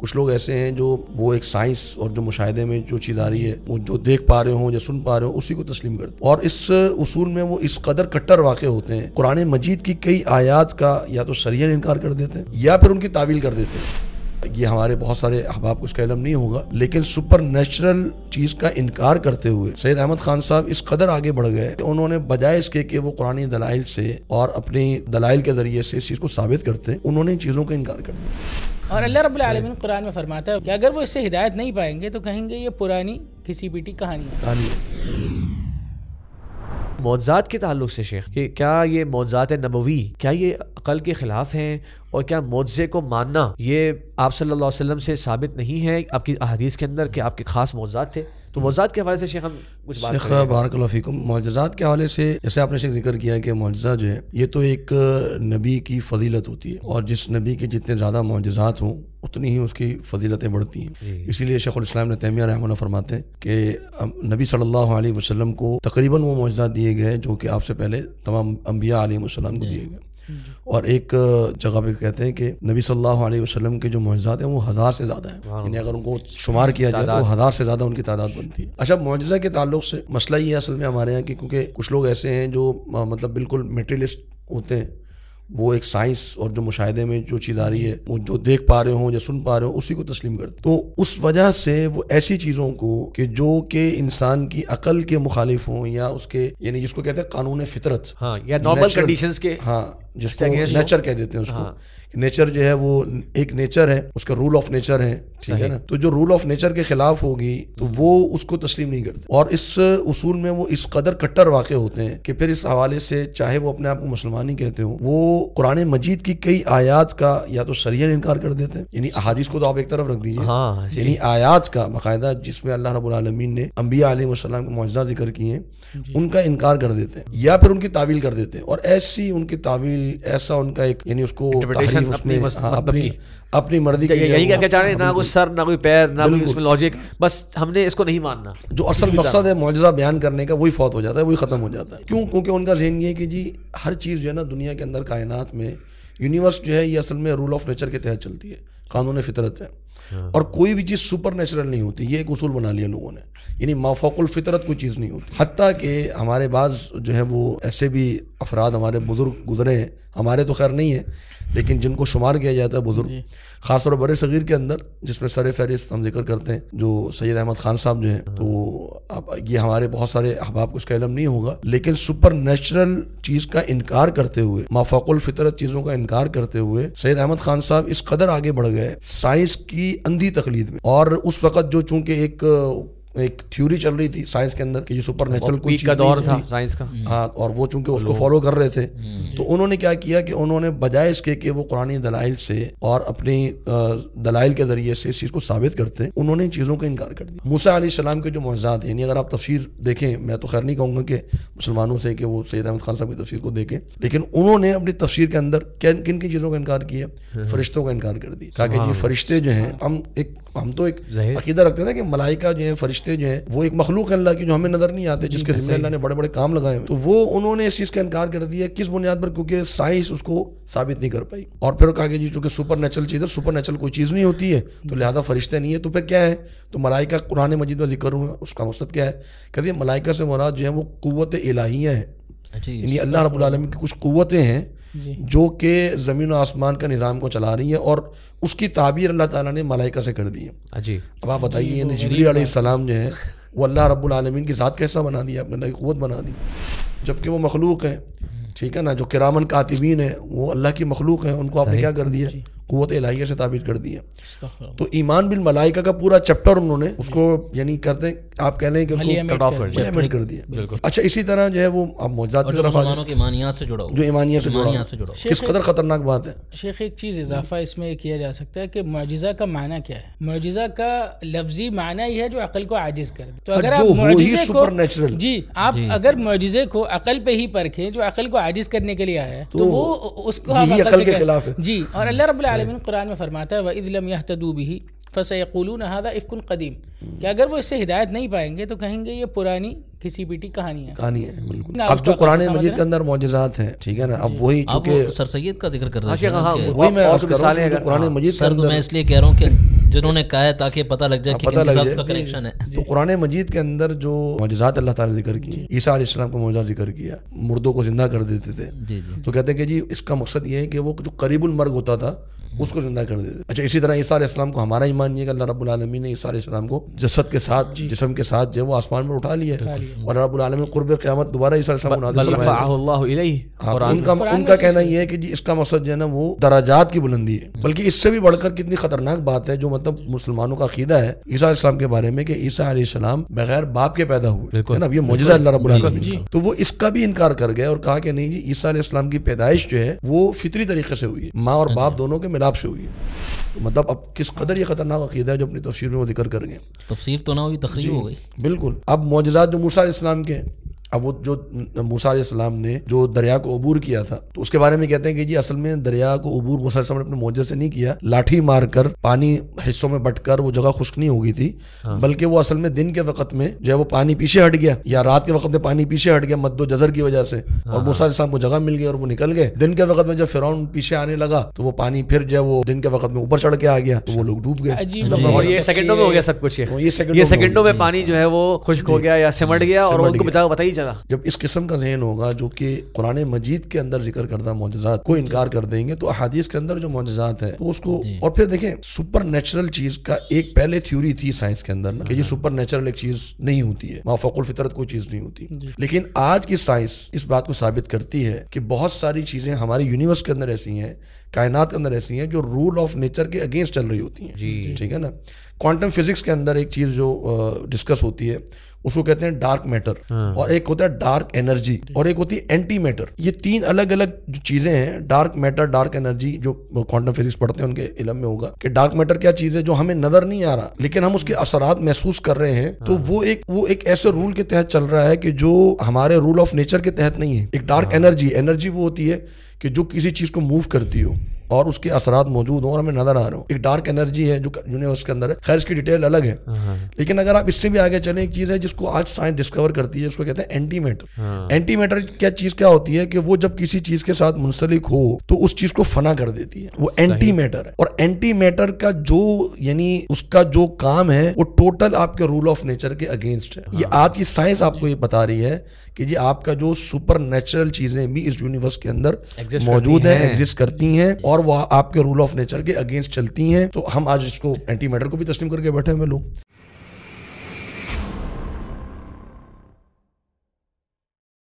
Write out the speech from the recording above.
कुछ लोग ऐसे हैं जो वो एक साइंस और जो मुशाहे में जो चीज़ आ रही है वो जो देख पा रहे हो या सुन पा रहे हो उसी को तस्लीम करते हैं और इस उसूल में वो इस कदर कट्टर वाक़ होते हैं कुरान मजीद की कई आयात का या तो सरियन इनकार कर देते हैं या फिर उनकी तावील कर देते हैं ये हमारे बहुत सारे अहबाब को इसका इलम नहीं होगा लेकिन सुपर नेचुरल चीज का इनकार करते हुए सैयद अहमद खान साहब इस कदर आगे बढ़ गए कि उन्होंने बजाय इसके कि वो कुरानी दलाइल से और अपनी दलाइल के जरिए से इस चीज को साबित करते उन्होंने इन चीजों का इनकार कर दिया और अल्लाह रब्बुल आलमीन कुरान में फरमाता है कि अगर वो इससे हिदायत नहीं पाएंगे तो कहेंगे ये पुरानी किसी बीटी कहानी है कहानी मौजात के ताल्लुक से शेख कि क्या ये मौजात नबवी क्या ये अकल के ख़िलाफ़ हैं और क्या मोजे को मानना ये आप सल्लल्लाहु अलैहि वसल्लम से साबित नहीं है आपकी अहदीस के अंदर कि आपके खास मौजाद थे तो मौजाद के हवाले से शेख हम कुछ बात शेख बारकलफ़ी मौजात के हवाले से जैसे आपने शेख जिक्र किया कि मुआजा जो है ये तो एक नबी की फजीलत होती है और जिस नबी के जितने ज़्यादा मुआजात हों उतनी ही उसकी फजीलतें बढ़ती हैं इसीलिए शेखुलस्लाम ने तैमिया रहमान फरमाते हैं कि नबी सल्लल्लाहु अलैहि वसल्लम को तकरीबन वो मुआजा दिए गए जो कि आपसे पहले तमाम अम्बिया आलम को दिए गए और एक जगह पे कहते हैं कि नबी सल्लल्लाहु अलैहि वसल्लम के जो मुआजात हैं वो हज़ार से ज़्यादा हैं यानी अगर उनको शुमार किया जाए तो हज़ार से ज़्यादा उनकी तादाद बनती है अच्छा मुआजा के ताल्लुक से मसला ये है असल में हमारे यहाँ कि क्योंकि कुछ लोग ऐसे हैं जो मतलब बिल्कुल मेटेरियलिस्ट होते हैं वो एक साइंस और जो मुशाहे में जो चीज़ आ रही है वो जो देख पा रहे हो या सुन पा रहे हो उसी को तस्लीम करते तो उस वजह से वो ऐसी चीज़ों को कि जो कि इंसान की अकल के मुखालिफ हों या उसके यानी जिसको कहते हैं कानून फितरत हाँ या नॉर्मल कंडीशंस के हाँ जिसको नेचर कह देते हैं उसको हाँ। नेचर जो है वो एक नेचर है उसका रूल ऑफ नेचर है ठीक है ना तो जो रूल ऑफ नेचर के खिलाफ होगी तो वो उसको तस्लीम नहीं करते और इस उसूल में वो इस कदर कट्टर वाक़ होते हैं कि फिर इस हवाले से चाहे वो अपने आप को मुसलमान ही कहते हो वो कुरान मजीद की कई आयात का या तो सरियन इनकार कर देते हैं यानी अहादीस को तो आप एक तरफ रख दीजिए हाँ, यानी आयात का बाकायदा जिसमें अल्लाह रबालमीन ने अम्बिया आलम को मुआजा जिक्र किए उनका इनकार कर देते हैं या फिर उनकी तावील कर देते हैं और ऐसी उनकी तावील ऐसा उनका एक यानी उसको अपनी, हाँ, मतलब अपनी, अपनी मर्जी की यही क्या चाह रहे हैं ना कोई सर ना कोई पैर ना कोई उसमें लॉजिक बस हमने इसको नहीं मानना जो असल मकसद है मुआजा बयान करने का वही फौत हो जाता है वही ख़त्म हो जाता है क्यों क्योंकि उनका जहन ये है कि जी हर चीज़ जो है ना दुनिया के अंदर कायनात में यूनिवर्स जो है ये असल में रूल ऑफ नेचर के तहत चलती है कानून फितरत है और कोई भी चीज़ सुपर नेचुरल नहीं होती ये एक उसूल बना लिया लोगों ने यानी माफोकुल फितरत कोई चीज़ नहीं होती हती कि हमारे बाद जो है वो ऐसे भी अफराद हमारे बुजुर्ग गुजरे हैं हमारे तो खैर नहीं है लेकिन जिनको शुमार किया जाता है बुजुर्ग खासतौर पर बर सगीर के अंदर जिसमें सर फहरिस्त हम जिक्र करते हैं जो सैयद अहमद खान साहब जो हैं हाँ। तो अब ये हमारे बहुत सारे अहबाब को इसका इलम नहीं होगा लेकिन सुपर नेचुरल चीज़ का इनकार करते हुए माफाकुल फितरत चीज़ों का इनकार करते हुए सैयद अहमद खान साहब इस कदर आगे बढ़ गए साइंस की अंधी तकलीद में और उस वक्त जो चूंकि एक एक थ्योरी चल रही थी साइंस के अंदर कि ये सुपर नेचुरल कोई का दौर था साइंस का हाँ और वो चूंकि उसको फॉलो कर रहे थे hmm। तो उन्होंने क्या किया कि उन्होंने बजाय इसके कि वो कुरानी दलाइल से और अपनी दलाइल के जरिए से इस चीज़ को साबित करते उन्होंने चीज़ों का इनकार कर दिया मूसा सलाम के जो हैं यानी अगर आप तस्वीर देखें मैं तो खैर नहीं कहूँगा कि मुसलमानों से कि वो सैद अहमद खान साहब की तस्वीर को देखें लेकिन उन्होंने अपनी तस्वीर के अंदर किन किन चीज़ों का इनकार किया hmm। फरिश्तों का इनकार कर दिया ताकि जी फरिश्ते जो हैं हम एक हम तो एक अकीदा रखते हैं ना कि मलाइका जो है फरिश्ते फरिश्ते जो है वो एक मखलूक है अल्लाह की जो हमें नजर नहीं आते जिसके जिम्मे अल्लाह ने बड़े बड़े काम लगाए तो वो उन्होंने इस चीज़ का इनकार कर दिया किस बुनियाद पर क्योंकि साइंस उसको साबित नहीं कर पाई और फिर कहा जी चूंकि सुपर नेचुरल चीज़ है सुपर नेचुरल कोई चीज़ नहीं होती है तो लिहाजा फरिश्ते नहीं है तो फिर क्या है तो मलाइका कुरान मजीद में जिक्र हुआ उसका मकसद क्या है कहते हैं मलाइका से मुराद जो है वो कुत इलाहियाँ है अल्लाह रबालमी की कुछ कुतें हैं जो कि ज़मीन और आसमान का निज़ाम को चला रही है और उसकी ताबीर अल्लाह ताला ने मलाइका से कर दी है हाँ जी अब आप बताइए यानी सलाम जो है वो अल्लाह रब्बुल आलमीन की ज़ात कैसा बना दिया आपने अल्लाह की क़वत बना दी जबकि वो मखलूक है हम्म। ठीक है ना जो किरामन कातिबीन है वो अल्लाह की मखलूक है उनको आपने क्या कर दिया क़वत लाहिया से ताबीर कर दी तो ईमान बिन मलाइका का पूरा चैप्टर उन्होंने उसको यानी करते आप कह लें कि अच्छा इसी तरह जो है वो आप मौजात से जुड़ा जो ईमानियात से जुड़ा किस कदर खतरनाक बात है शेख एक चीज़ इजाफा इसमें किया जा सकता है कि मुआजा का मायना क्या है मुआजा का लफ्जी माना ही है जो अकल को आजिज कर दे तो हाँ, अगर आप मुआजे को जी आप अगर मुआजे को अकल पे ही परखे जो अकल को आजिज करने के लिए आया है तो, तो वो उसको जी और अल्लाह रब आलमिन कुरान में फरमाता है वज़लम यह तदूबी फ़सैक़ुलून हादा इफ़ुन कदीम कि अगर वो इससे हिदायत नहीं पाएंगे तो कहेंगे ये पुरानी किसी पीटी कहानी है कहानी है बिल्कुल अब जो कुरान मजीद के अंदर मोजात हैं ठीक है ना अब वही चूंकि सर सैद का जिक्र कर हाँ, हाँ, हाँ। तो रहा हूँ जिन्होंने कहा है ताकि पता लग जाए कि पता लग जाए तो कुरान मजीद के अंदर जो मौजात अल्लाह ताला जिक्र की ईसा इस्लाम का मौजा जिक्र किया मुर्दों को जिंदा कर देते थे तो कहते हैं कि जी इसका मकसद ये है कि वो जो करीबुल होता था उसको जिंदा कर देते अच्छा इसी तरह ईसा इस्लाम को हमारा ईमान ये अल्लाह रब्बुल ने ईसा इस्लाम को जसद के साथ जिसम के साथ जो वो आसमान में उठा लिया है और रब्बुल कुर्ब क्यामत दोबारा ईसा इस्लाम हाँ, तो उनका उनका कहना यह है कि इसका मकसद जो है ना वो दराजात की बुलंदी है बल्कि इससे भी बढ़कर कितनी खतरनाक बात है जो मतलब मुसलमानों का अकीदा है ईसा इस्लाम के बारे में कि ईसा इस्लाम बगैर बाप के पैदा हुए है ना ये मुजजा अल्लाह रब्बुल तो वो इसका भी इनकार कर गए और कहा कि नहीं जी ईसा इस्लाम की पैदाइश जो है वो फितरी तरीके से हुई है माँ और अच्छा, बाप अच्छा। दोनों के मिला इनकलाब से हुई है तो मतलब अब किस कदर यह खतरनाक अकीदा है जो अपनी तफसीर में वो जिक्र करेंगे तफसीर तो ना हुई तकरीब हो गई बिल्कुल अब मोजात जो मूसा इस्लाम के अब वो जो मूसा सलाम ने जो दरिया को अबूर किया था तो उसके बारे में कहते हैं कि जी असल में दरिया को अबूर मूसा ने अपने मौजे से नहीं किया लाठी मारकर पानी हिस्सों में बटकर वो जगह खुश्क नहीं हो गई थी हाँ। बल्कि वो असल में दिन के वक्त में जो है वो पानी पीछे हट गया या रात के वक्त में पानी पीछे हट गया मद्दो जजर की वजह से और हाँ। मूसा सलाम को जगह मिल गई और वो निकल गए दिन के वक्त में जब फिर पीछे आने लगा तो वो पानी फिर जो है वो दिन के वक्त में ऊपर चढ़ के आ गया तो वो लोग डूब गए मतलब ये सेकंडों में हो गया सब कुछ ये सेकंडों में पानी जो है वो खुश्क हो गया या सिमट गया और उनको बचाओ बताइए जरा जब इस किस्म का जहन होगा जो कि कुरान मजीद के अंदर जिक्र करता मोजात को इनकार कर देंगे तो अहादीस के अंदर जो मोजात है तो उसको और फिर देखें सुपर नेचुरल चीज का एक पहले थ्योरी थी साइंस के अंदर ना कि ये सुपर हाँ। नेचुरल एक चीज नहीं होती है माफकुल फितरत कोई चीज नहीं होती लेकिन आज की साइंस इस बात को साबित करती है कि बहुत सारी चीजें हमारे यूनिवर्स के अंदर ऐसी हैं कायनात के अंदर ऐसी हैं जो रूल ऑफ नेचर के अगेंस्ट चल रही होती हैं ठीक है ना क्वांटम फिजिक्स के अंदर एक चीज़ जो डिस्कस होती है उसको कहते हैं डार्क हाँ। मैटर और एक होता है डार्क एनर्जी और एक होती है एंटी मैटर ये तीन अलग अलग जो चीज़ें हैं डार्क मैटर डार्क एनर्जी जो क्वांटम फिजिक्स पढ़ते हैं उनके इलम में होगा कि डार्क मैटर क्या चीज़ है जो हमें नजर नहीं आ रहा लेकिन हम उसके असरात महसूस कर रहे हैं तो हाँ। वो एक वो एक ऐसे रूल के तहत चल रहा है कि जो हमारे रूल ऑफ नेचर के तहत नहीं है एक डार्क एनर्जी एनर्जी वो होती है कि जो किसी चीज़ को मूव करती हो और उसके असरात मौजूद हों और हमें नजर आ रहे हो एक डार्क एनर्जी है जो यूनिवर्स के अंदर है खैर इसकी डिटेल अलग है हाँ, हाँ। लेकिन अगर आप इससे भी आगे चले एक चीज़ है जिसको आज साइंस डिस्कवर करती है उसको कहते हैं एंटी मैटर एंटी मैटर क्या चीज़ क्या होती है कि वो जब किसी चीज़ के साथ मुंसलिक हो तो उस चीज़ को फना कर देती है वो एंटी मैटर है और एंटी मैटर का जो यानी उसका जो काम है वो टोटल आपके रूल ऑफ नेचर के अगेंस्ट है ये हाँ। आज की साइंस आपको ये बता रही है कि जी आपका जो सुपर चीज़ें भी इस यूनिवर्स के अंदर मौजूद है एग्जिस्ट करती हैं और वो आपके रूल ऑफ नेचर के अगेंस्ट चलती हैं तो हम आज इसको एंटी मैटर को भी तस्लीम करके बैठे हुए लोग